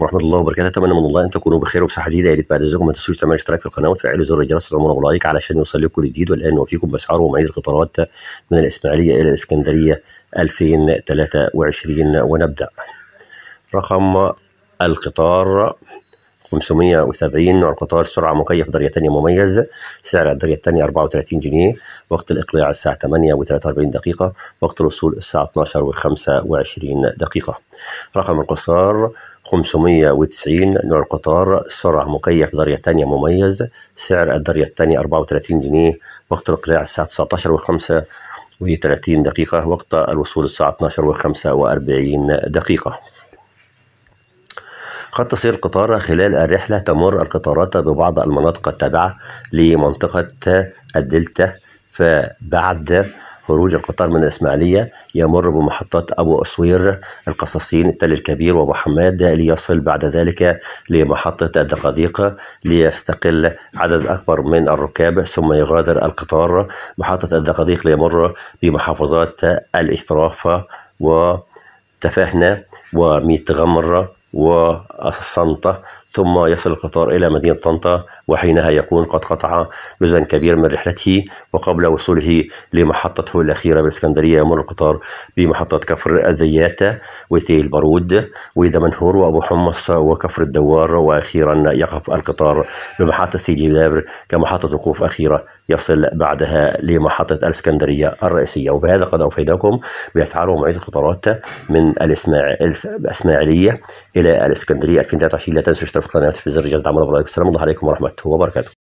ورحمه الله وبركاته اتمنى من الله ان تكونوا بخير وبصحه جديده يا ريت بعد اذنكم ما تنسوش تعملوا اشتراك في القناه وتفعلوا زر الجرس وتعملوا لايك علشان يوصل كل جديد والان وفيكم باسعار ومواعيد القطارات من الاسماعيليه الى الاسكندريه 2023 ونبدا رقم القطار 570 نوع القطار سرعة مكيف درجة ثانية مميز سعر الدرية الثانية 34 جنيه وقت الإقلاع الساعة 8 و43 دقيقة وقت الوصول الساعة 12 و25 دقيقة رقم القصار 590 نوع القطار سرعة مكيف درية ثانية مميز سعر الدرية الثانية 34 جنيه وقت الإقلاع الساعة 19 و5 و30 دقيقة وقت الوصول الساعة 12 و45 دقيقة قد تصير القطار خلال الرحلة تمر القطارات ببعض المناطق التابعة لمنطقة الدلتا فبعد خروج القطار من الإسماعيلية يمر بمحطات أبو أسوير القصاصين التل الكبير وأبو حماد ليصل بعد ذلك لمحطة الدقاديق ليستقل عدد أكبر من الركاب ثم يغادر القطار محطة الدقاديق ليمر بمحافظات الإشراف وتفاهنا وميت غمر وصنطة ثم يصل القطار إلى مدينة طنطا وحينها يكون قد قطع جزءا كبيرا من رحلته وقبل وصوله لمحطته الأخيرة بالإسكندرية يمر القطار بمحطة كفر الذياتة وتي البارود ودمنهور وأبو حمص وكفر الدوار وأخيرا يقف القطار بمحطة سيدي بدابر كمحطة وقوف أخيرة يصل بعدها لمحطة الإسكندرية الرئيسية وبهذا قد أوفيناكم بأسعار ومعيد القطارات من الإسماعيلية الى الاسكندريه 2023 لا تنسوا الاشتراك في القناه في زر الجرس دعمنا باللايك والسلام عليكم ورحمه الله وبركاته